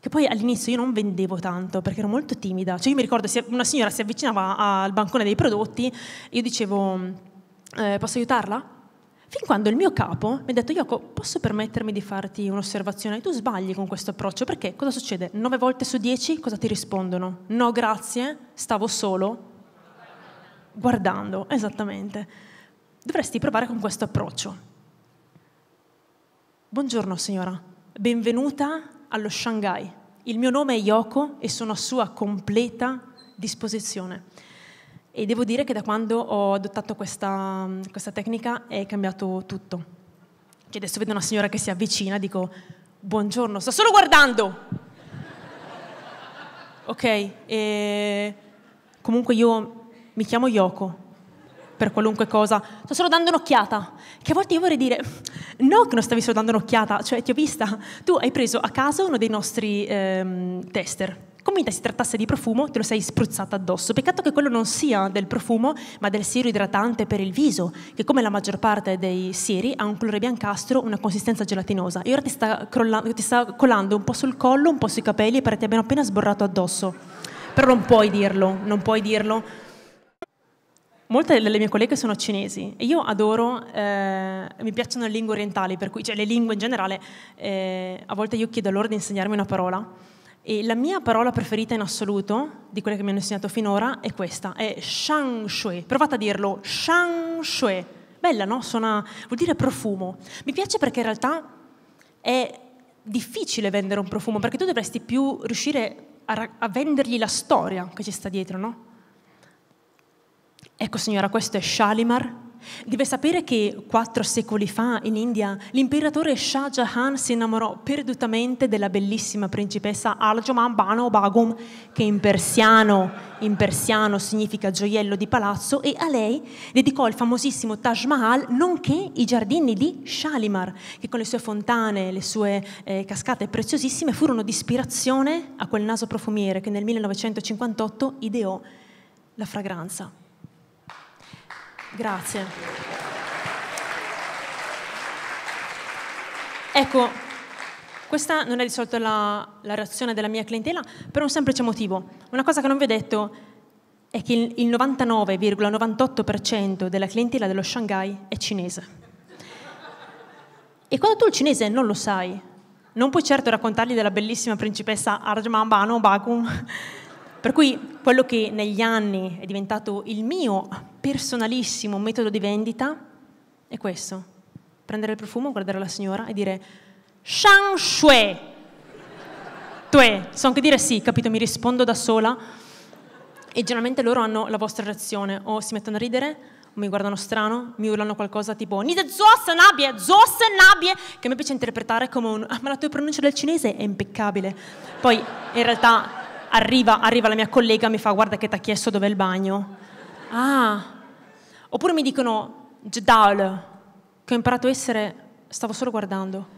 che poi all'inizio io non vendevo tanto perché ero molto timida. Cioè io mi ricordo una signora si avvicinava al bancone dei prodotti, e io dicevo eh, posso aiutarla? Fin quando il mio capo mi ha detto, Yoko, posso permettermi di farti un'osservazione? Tu sbagli con questo approccio, perché cosa succede? 9 volte su 10 cosa ti rispondono? No, grazie, stavo solo guardando, esattamente. Dovresti provare con questo approccio. Buongiorno signora, benvenuta allo Shanghai. Il mio nome è Yoko e sono a sua completa disposizione. E devo dire che da quando ho adottato questa, questa tecnica è cambiato tutto. Cioè adesso vedo una signora che si avvicina, dico buongiorno, sto solo guardando. ok, e comunque io mi chiamo Yoko, per qualunque cosa, sto solo dando un'occhiata. Che a volte io vorrei dire, no che non stavi solo dando un'occhiata, cioè ti ho vista, tu hai preso a caso uno dei nostri ehm, tester, convinta si trattasse di profumo, te lo sei spruzzata addosso. Peccato che quello non sia del profumo, ma del siero idratante per il viso, che come la maggior parte dei sieri ha un colore biancastro, una consistenza gelatinosa. E ora ti sta, crollando, ti sta colando un po' sul collo, un po' sui capelli, e pare ti abbiano appena sborrato addosso. Però non puoi dirlo, non puoi dirlo molte delle mie colleghe sono cinesi e io adoro, eh, mi piacciono le lingue orientali, per cui cioè, le lingue in generale, eh, a volte io chiedo loro di insegnarmi una parola. E la mia parola preferita in assoluto, di quelle che mi hanno insegnato finora, è questa, è shang shui. Provate a dirlo, shang shui. Bella, no? Suona, vuol dire profumo. Mi piace perché in realtà è difficile vendere un profumo, perché tu dovresti più riuscire a, a vendergli la storia che ci sta dietro, no? Ecco signora, questo è Shalimar. Deve sapere che quattro secoli fa in India l'imperatore Shah Jahan si innamorò perdutamente della bellissima principessa Aljaman Bano Bagum, che in persiano, in persiano significa gioiello di palazzo, e a lei dedicò il famosissimo Taj Mahal, nonché i giardini di Shalimar, che con le sue fontane e le sue eh, cascate preziosissime furono di ispirazione a quel naso profumiere che nel 1958 ideò la fragranza. Grazie. Ecco, questa non è risolta la, la, reazione della mia clientela per un semplice motivo. Una cosa che non vi ho detto è che il 99,98% della clientela dello Shanghai è cinese. E quando tu il cinese non lo sai, non puoi certo raccontargli della bellissima principessa Arjman Bano Bakun. per cui quello che negli anni è diventato il mio personalissimo metodo di vendita è questo, prendere il profumo, guardare la signora e dire Shang Shui. Tue, so anche dire sì, capito, mi rispondo da sola. E generalmente loro hanno la vostra reazione, o si mettono a ridere, o mi guardano strano, mi urlano qualcosa tipo Nite zosse nabie, zosse nabie, che a me piace interpretare come un ah, ma la tua pronuncia del cinese è impeccabile. Poi in realtà arriva, arriva la mia collega mi fa guarda che ti ha chiesto dov'è il bagno Ah, oppure mi dicono Jedal, che ho imparato a essere, stavo solo guardando.